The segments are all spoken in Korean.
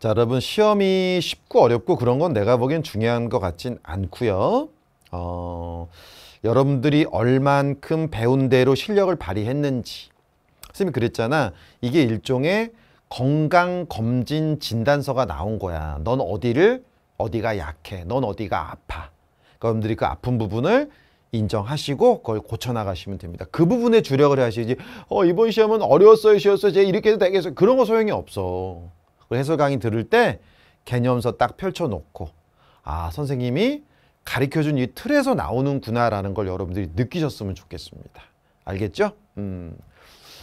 자 여러분 시험이 쉽고 어렵고 그런 건 내가 보기엔 중요한 것 같진 않고요. 어, 여러분들이 얼만큼 배운 대로 실력을 발휘했는지 선생님이 그랬잖아. 이게 일종의 건강검진 진단서가 나온 거야. 넌 어디를 어디가 약해. 넌 어디가 아파. 여러분들이 그 아픈 부분을 인정하시고 그걸 고쳐나가시면 됩니다. 그 부분에 주력을 하시지 어 이번 시험은 어려웠어요 쉬웠어요 이렇게 해도 되겠어요. 그런 거 소용이 없어. 그 해설 강의 들을 때 개념서 딱 펼쳐놓고 아 선생님이 가르쳐준 이 틀에서 나오는구나라는 걸 여러분들이 느끼셨으면 좋겠습니다. 알겠죠? 음,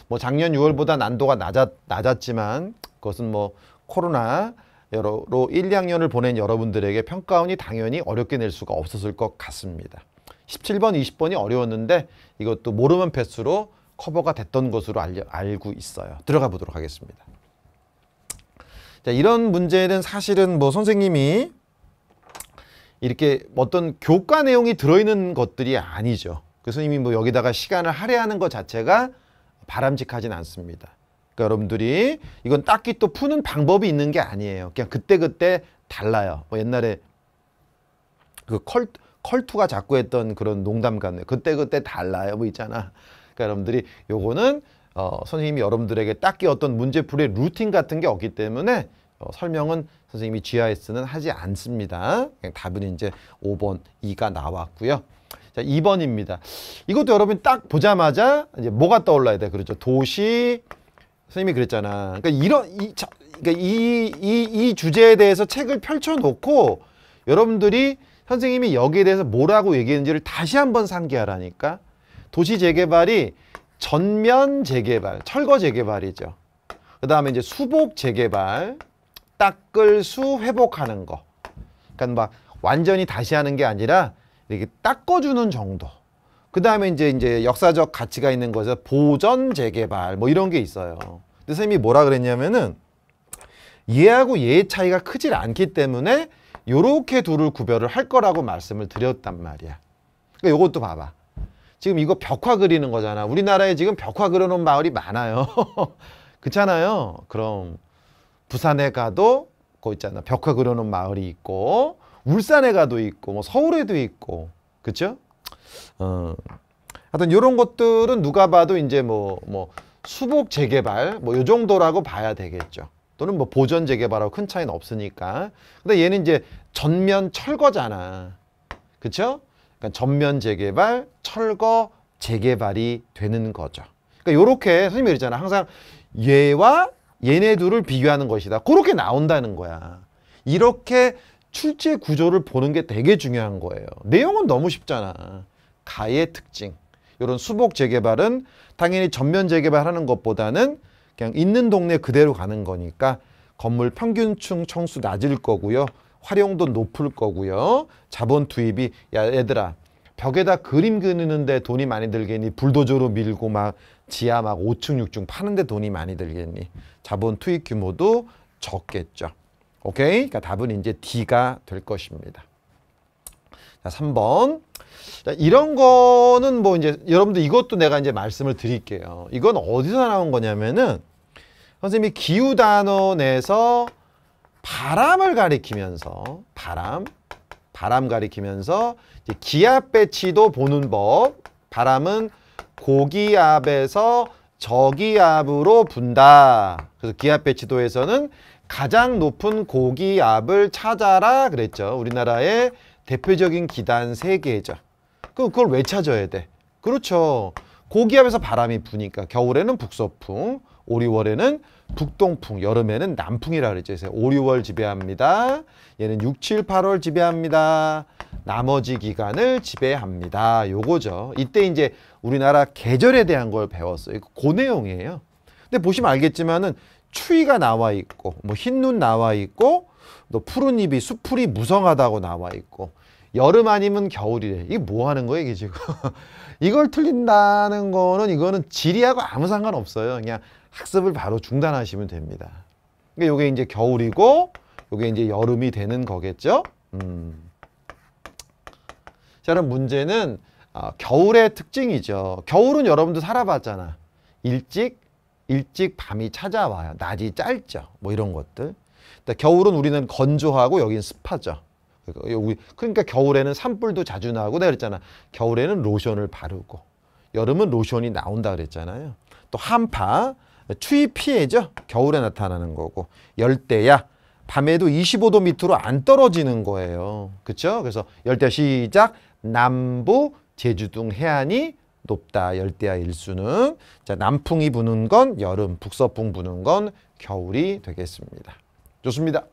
뭐 작년 6월보다 난도가 낮았, 낮았지만 그것은 뭐 코로나 여러, 로 1, 2학년을 보낸 여러분들에게 평가원이 당연히 어렵게 낼 수가 없었을 것 같습니다. 17번, 20번이 어려웠는데 이것도 모르면 패스로 커버가 됐던 것으로 알, 알고 있어요. 들어가 보도록 하겠습니다. 자, 이런 문제는 사실은 뭐 선생님이 이렇게 어떤 교과 내용이 들어있는 것들이 아니죠. 그래서 이뭐 여기다가 시간을 할애하는 것 자체가 바람직하진 않습니다. 그러니까 여러분들이 이건 딱히 또 푸는 방법이 있는 게 아니에요. 그냥 그때그때 달라요. 뭐 옛날에 그 컬, 컬투가 자꾸 했던 그런 농담 같네요. 그때그때 달라요. 뭐 있잖아. 그러니까 여러분들이 요거는 어, 선생님이 여러분들에게 딱히 어떤 문제풀이 루틴 같은 게 없기 때문에 어, 설명은 선생님이 GIS는 하지 않습니다. 답은 이제 5번 2가 나왔고요. 자, 2번입니다. 이것도 여러분 딱 보자마자 이제 뭐가 떠올라야 돼? 그렇죠. 도시 선생님이 그랬잖아. 그러니까 이런 이 자, 그러니까 이, 이, 이 주제에 대해서 책을 펼쳐 놓고 여러분들이 선생님이 여기에 대해서 뭐라고 얘기했는지를 다시 한번 상기하라니까. 도시 재개발이 전면 재개발, 철거 재개발이죠. 그 다음에 이제 수복 재개발, 닦을 수 회복하는 거. 그러니까 막 완전히 다시 하는 게 아니라 이렇게 닦아주는 정도. 그 다음에 이제 이제 역사적 가치가 있는 것에 보전 재개발 뭐 이런 게 있어요. 근데 선생님이 뭐라 그랬냐면은 얘하고 얘의 차이가 크질 않기 때문에 요렇게 둘을 구별을 할 거라고 말씀을 드렸단 말이야. 그러니까 요것도 봐봐. 지금 이거 벽화 그리는 거잖아. 우리나라에 지금 벽화 그려놓은 마을이 많아요. 그렇잖아요. 그럼 부산에 가도 거 있잖아. 벽화 그려놓은 마을이 있고 울산에 가도 있고 뭐 서울에도 있고 그쵸 어. 하여튼 이런 것들은 누가 봐도 이제 뭐뭐 뭐 수복 재개발 뭐 요 정도라고 봐야 되겠죠. 또는 뭐 보전 재개발하고 큰 차이는 없으니까. 근데 얘는 이제 전면 철거잖아. 그쵸 그러니까 전면 재개발, 철거, 재개발이 되는 거죠. 그러니까 이렇게 선생님이 그랬잖아. 항상 얘와 얘네 둘을 비교하는 것이다. 그렇게 나온다는 거야. 이렇게 출제 구조를 보는 게 되게 중요한 거예요. 내용은 너무 쉽잖아. 가의 특징. 이런 수복 재개발은 당연히 전면 재개발하는 것보다는 그냥 있는 동네 그대로 가는 거니까 건물 평균층 청수 낮을 거고요. 활용도 높을 거고요. 자본 투입이 야 얘들아 벽에다 그림 그리는데 돈이 많이 들겠니? 불도저로 밀고 막 지하 막 5층, 6층 파는데 돈이 많이 들겠니? 자본 투입 규모도 적겠죠. 오케이? 그러니까 답은 이제 D가 될 것입니다. 자, 3번. 자, 이런 거는 뭐 이제 여러분들 이것도 내가 이제 말씀을 드릴게요. 이건 어디서 나온 거냐면은 선생님이 기후 단원에서 바람을 가리키면서 바람 바람 가리키면서 기압 배치도 보는 법 바람은 고기압에서 저기압으로 분다 그래서 기압 배치도에서는 가장 높은 고기압을 찾아라 그랬죠 우리나라의 대표적인 기단 세개죠 그, 그걸 왜 찾아야 돼? 그렇죠 고기압에서 바람이 부니까 겨울에는 북서풍, 오리월에는 북동풍, 여름에는 남풍이라 고 그랬죠. 5, 6월 지배합니다. 얘는 6, 7, 8월 지배합니다. 나머지 기간을 지배합니다. 요거죠. 이때 이제 우리나라 계절에 대한 걸 배웠어요. 고 내용이에요. 근데 보시면 알겠지만은 추위가 나와 있고 뭐흰눈 나와 있고 또 푸른 잎이 수풀이 무성하다고 나와 있고 여름 아니면 겨울이래. 이게 뭐 하는 거예요, 이게 지금. 이걸 틀린다는 거는 이거는 지리하고 아무 상관없어요. 그냥 학습을 바로 중단하시면 됩니다. 이게 그러니까 그러 이제 겨울이고 이게 이제 여름이 되는 거겠죠. 음. 자, 그럼 문제는 어, 겨울의 특징이죠. 겨울은 여러분도 살아봤잖아. 일찍 일찍 밤이 찾아와요. 낮이 짧죠. 뭐 이런 것들. 그러니까 겨울은 우리는 건조하고 여긴 습하죠. 어, 그러니까 겨울에는 산불도 자주 나고 내가 그랬잖아. 겨울에는 로션을 바르고 여름은 로션이 나온다 그랬잖아요. 또 한파, 추위 피해죠. 겨울에 나타나는 거고 열대야, 밤에도 25도 밑으로 안 떨어지는 거예요. 그쵸 그래서 열대 시작 남부 제주 등 해안이 높다. 열대야 일수는 자 남풍이 부는 건 여름, 북서풍 부는 건 겨울이 되겠습니다. 좋습니다.